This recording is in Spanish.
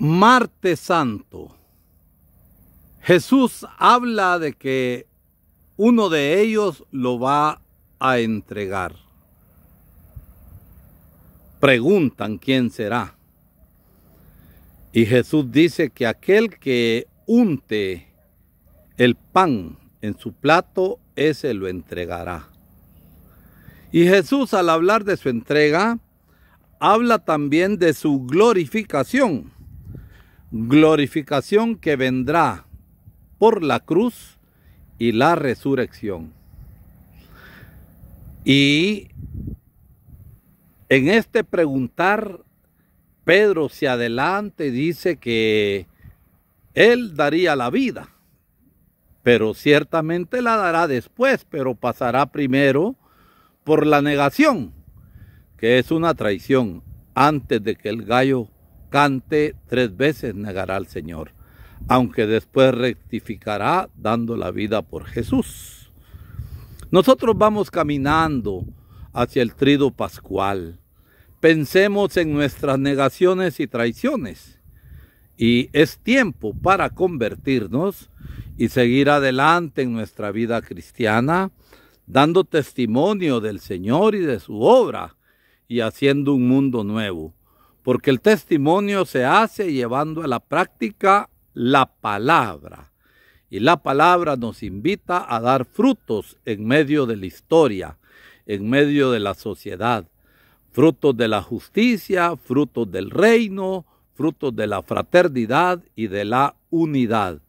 Martes Santo. Jesús habla de que uno de ellos lo va a entregar. Preguntan quién será. Y Jesús dice que aquel que unte el pan en su plato, ese lo entregará. Y Jesús al hablar de su entrega, habla también de su glorificación glorificación que vendrá por la cruz y la resurrección. Y en este preguntar, Pedro se adelante, y dice que él daría la vida, pero ciertamente la dará después, pero pasará primero por la negación, que es una traición, antes de que el gallo cante tres veces negará al Señor, aunque después rectificará dando la vida por Jesús. Nosotros vamos caminando hacia el trido pascual. Pensemos en nuestras negaciones y traiciones. Y es tiempo para convertirnos y seguir adelante en nuestra vida cristiana, dando testimonio del Señor y de su obra y haciendo un mundo nuevo porque el testimonio se hace llevando a la práctica la palabra. Y la palabra nos invita a dar frutos en medio de la historia, en medio de la sociedad. Frutos de la justicia, frutos del reino, frutos de la fraternidad y de la unidad.